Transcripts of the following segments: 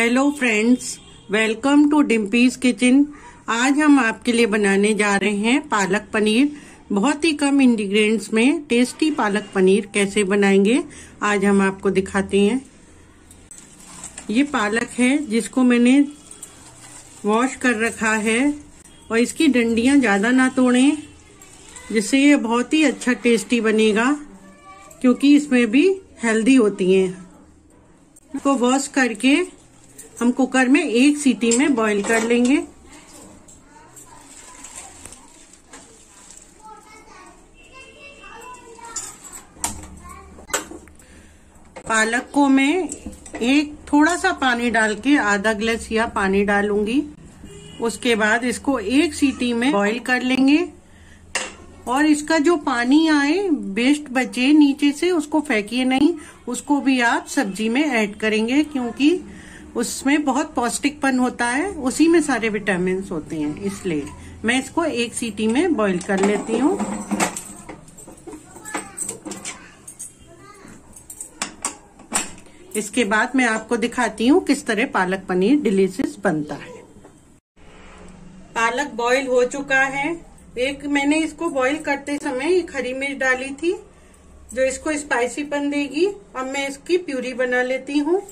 hello friends welcome to Dimpy's kitchen आज हम आपके लिए बनाने जा रहे हैं पालक पनीर बहुत ही कम इंग्रेडिएंट्स में टेस्टी पालक पनीर कैसे बनाएंगे आज हम आपको दिखाते हैं ये पालक है जिसको मैंने वॉश कर रखा है और इसकी डंडियां ज़्यादा ना तोड़ें जिससे ये बहुत ही अच्छा टेस्टी बनेगा क्योंकि इसमें भी हेल्दी होती हैं को वॉश करके हम कुकर में एक सीटी में बॉईल कर लेंगे पालक को मैं एक थोड़ा सा पानी डाल के आधा ग्लास या पानी डालूंगी उसके बाद इसको एक सीटी में बॉईल कर लेंगे और इसका जो पानी आए बेस्ट बचे नीचे से उसको फेंकिए नहीं उसको भी आप सब्जी में ऐड करेंगे क्योंकि उसमें बहुत पौष्टिकपन होता है उसी में सारे विटामिन होते हैं इसलिए मैं इसको एक सीटी में बॉईल कर लेती हूँ इसके बाद मैं आपको दिखाती हूँ किस तरह पालक पनीर डिलीशियस बनता है पालक बॉईल हो चुका है एक मैंने इसको बॉईल करते समय एक हरी मिर्च डाली थी जो इसको स्पाइसीपन देगी अब मैं इसकी प्यूरी बना लेती हूँ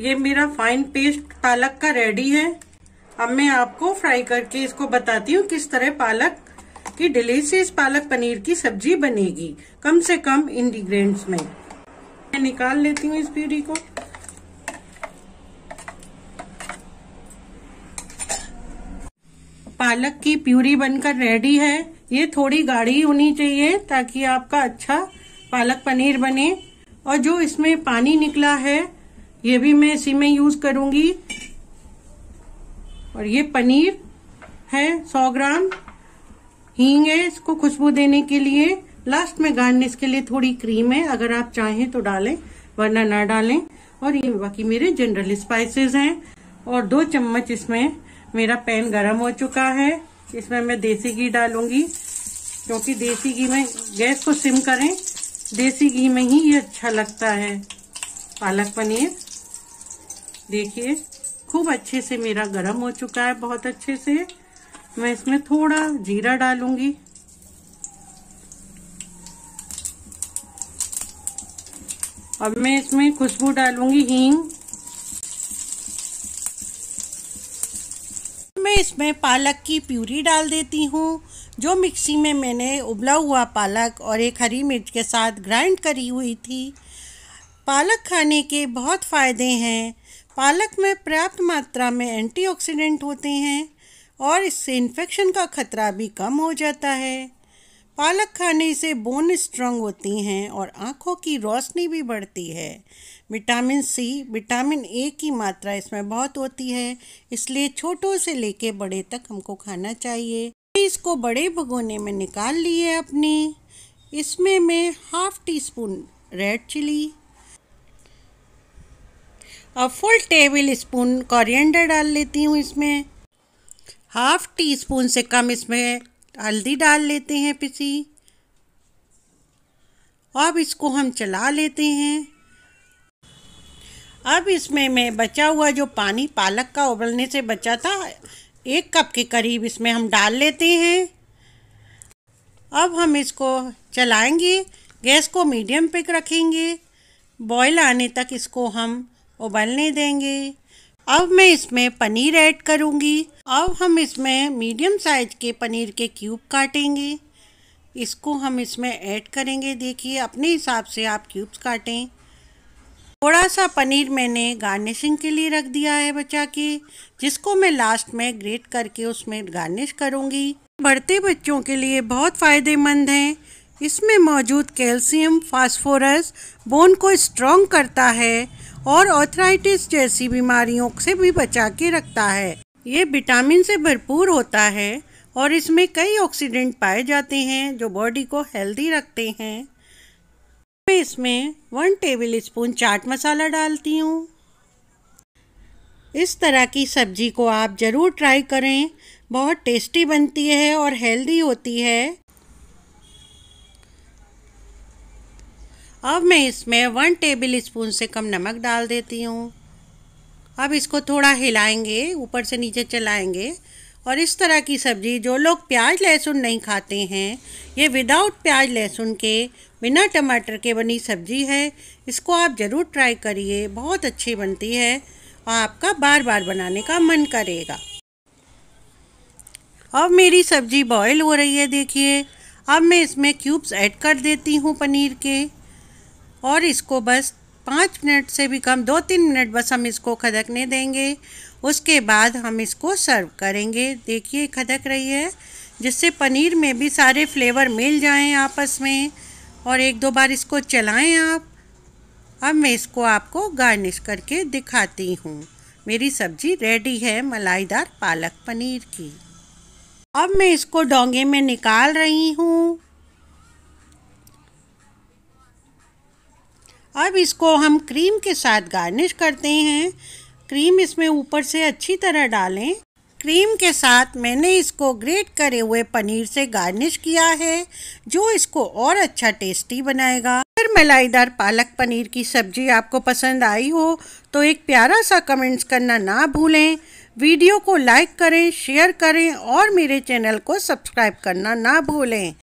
ये मेरा फाइन पेस्ट पालक का रेडी है अब मैं आपको फ्राई करके इसको बताती हूँ किस तरह पालक की डिलीशियस पालक पनीर की सब्जी बनेगी कम से कम इंग्रेडिएंट्स में मैं निकाल लेती हूँ इस प्यूरी को पालक की प्यूरी बनकर रेडी है ये थोड़ी गाढ़ी होनी चाहिए ताकि आपका अच्छा पालक पनीर बने और जो इसमें पानी निकला है ये भी मैं इसी में यूज करूंगी और ये पनीर है 100 ग्राम हींग है इसको खुशबू देने के लिए लास्ट में गार्निश के लिए थोड़ी क्रीम है अगर आप चाहें तो डालें वरना ना डालें और ये बाकी मेरे जनरल स्पाइसेस हैं और दो चम्मच इसमें मेरा पैन गरम हो चुका है इसमें मैं देसी घी डालूंगी क्योंकि देसी घी में गैस को सिम करें देसी घी में ही ये अच्छा लगता है पालक पनीर देखिए खूब अच्छे से मेरा गरम हो चुका है बहुत अच्छे से मैं इसमें थोड़ा जीरा डालूंगी अब मैं इसमें खुशबू डालूंगी हींग मैं इसमें पालक की प्यूरी डाल देती हूँ जो मिक्सी में मैंने उबला हुआ पालक और एक हरी मिर्च के साथ ग्राइंड करी हुई थी पालक खाने के बहुत फ़ायदे हैं पालक में पर्याप्त मात्रा में एंटीऑक्सीडेंट होते हैं और इससे इन्फेक्शन का खतरा भी कम हो जाता है पालक खाने से बोन स्ट्रॉन्ग होती हैं और आँखों की रोशनी भी बढ़ती है विटामिन सी विटामिन ए की मात्रा इसमें बहुत होती है इसलिए छोटों से लेके बड़े तक हमको खाना चाहिए इसको बड़े भगोने में निकाल लिए अपनी इसमें मैं half teaspoon red chilli अब फुल टेबल स्पून कॉरिएंडर डाल लेती हूँ इसमें हाफ टी स्पून से कम इसमें हल्दी डाल लेते हैं पिसी अब इसको हम चला लेते हैं अब इसमें मैं बचा हुआ जो पानी पालक का उबलने से बचा था एक कप के करीब इसमें हम डाल लेते हैं अब हम इसको चलाएंगे गैस को मीडियम पे रखेंगे बॉयल आने तक इसको हम उबलने देंगे अब मैं इसमें पनीर ऐड करूँगी अब हम इसमें मीडियम साइज के पनीर के क्यूब काटेंगे इसको हम इसमें ऐड करेंगे देखिए अपने हिसाब से आप क्यूब्स काटें थोड़ा सा पनीर मैंने गार्निशिंग के लिए रख दिया है बच्चा के जिसको मैं लास्ट में ग्रेट करके उसमें गार्निश करूंगी बढ़ते बच्चों के लिए बहुत फ़ायदेमंद हैं इसमें मौजूद कैल्शियम फास्फोरस बोन को स्ट्रॉन्ग करता है और ऑथराइटिस जैसी बीमारियों से भी बचा के रखता है ये विटामिन से भरपूर होता है और इसमें कई ऑक्सीडेंट पाए जाते हैं जो बॉडी को हेल्दी रखते हैं मैं इसमें one tablespoon chaat masala डालती हूँ इस तरह की सब्जी को आप ज़रूर ट्राई करें बहुत टेस्टी बनती है और हेल्दी होती है अब मैं इसमें वन टेबल स्पून से कम नमक डाल देती हूँ अब इसको थोड़ा हिलाएंगे ऊपर से नीचे चलाएंगे और इस तरह की सब्ज़ी जो लोग प्याज लहसुन नहीं खाते हैं ये विदाउट प्याज लहसुन के बिना टमाटर के बनी सब्ज़ी है इसको आप ज़रूर ट्राई करिए बहुत अच्छी बनती है और आपका बार बार बनाने का मन करेगा अब मेरी सब्ज़ी बॉईल हो रही है देखिए अब मैं इसमें क्यूब्स ऐड कर देती हूँ पनीर के और इसको बस पाँच मिनट से भी कम दो तीन मिनट बस हम इसको खदकने देंगे उसके बाद हम इसको सर्व करेंगे देखिए खदक रही है जिससे पनीर में भी सारे फ्लेवर मिल जाएं आपस में और एक दो बार इसको चलाएं आप अब मैं इसको आपको गार्निश करके दिखाती हूँ मेरी सब्जी रेडी है मलाईदार पालक पनीर की अब मैं इसको डोंगे में निकाल रही हूँ अब इसको हम क्रीम के साथ गार्निश करते हैं क्रीम इसमें ऊपर से अच्छी तरह डालें क्रीम के साथ मैंने इसको ग्रेट करे हुए पनीर से गार्निश किया है जो इसको और अच्छा टेस्टी बनाएगा अगर मलाईदार पालक पनीर की सब्जी आपको पसंद आई हो तो एक प्यारा सा कमेंट्स करना ना भूलें वीडियो को लाइक करें शेयर करें और मेरे चैनल को सब्सक्राइब करना ना भूलें